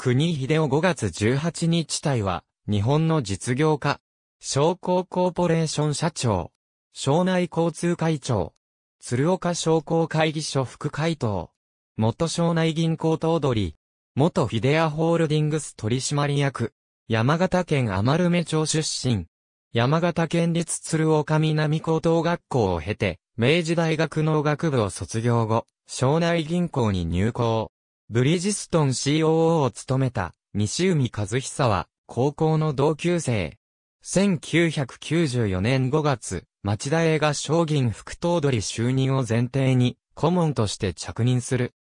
国秀夫5月18日隊は、日本の実業家、商工コーポレーション社長、省内交通会長、鶴岡商工会議所副会頭、元省内銀行頭取、元フィデアホールディングス取締役、山形県余目町出身、山形県立鶴岡南高等学校を経て、明治大学農学部を卒業後、省内銀行に入校。ブリジストン COO を務めた西海和久は高校の同級生。1994年5月、町田映画商銀副頭取就任を前提に顧問として着任する。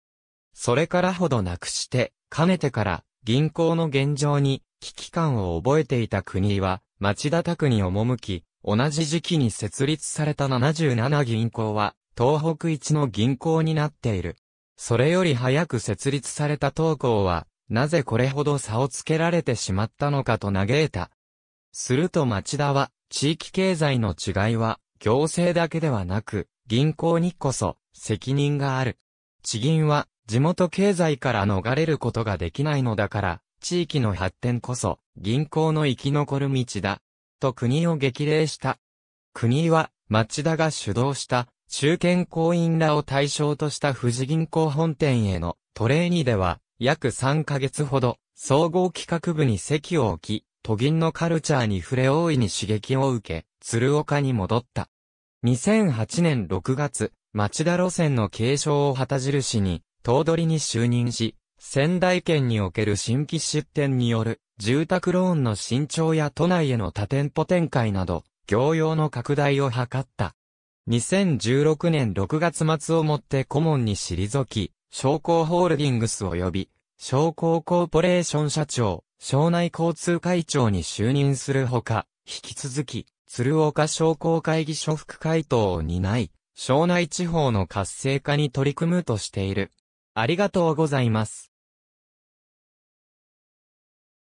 それからほどなくして、かねてから銀行の現状に危機感を覚えていた国は町田宅に赴き、同じ時期に設立された77銀行は東北一の銀行になっている。それより早く設立された東稿は、なぜこれほど差をつけられてしまったのかと嘆いた。すると町田は、地域経済の違いは、行政だけではなく、銀行にこそ、責任がある。地銀は、地元経済から逃れることができないのだから、地域の発展こそ、銀行の生き残る道だ。と国を激励した。国は、町田が主導した中堅行員らを対象とした富士銀行本店へのトレーニーでは、約3ヶ月ほど、総合企画部に席を置き、都銀のカルチャーに触れ大いに刺激を受け、鶴岡に戻った。2008年6月、町田路線の継承を旗印に、頭取に就任し、仙台県における新規出店による、住宅ローンの新長や都内への多店舗展開など、業用の拡大を図った。2016年6月末をもって顧問に退き、商工ホールディングス及び、商工コーポレーション社長、省内交通会長に就任するほか、引き続き、鶴岡商工会議所副会頭を担い、省内地方の活性化に取り組むとしている。ありがとうございます。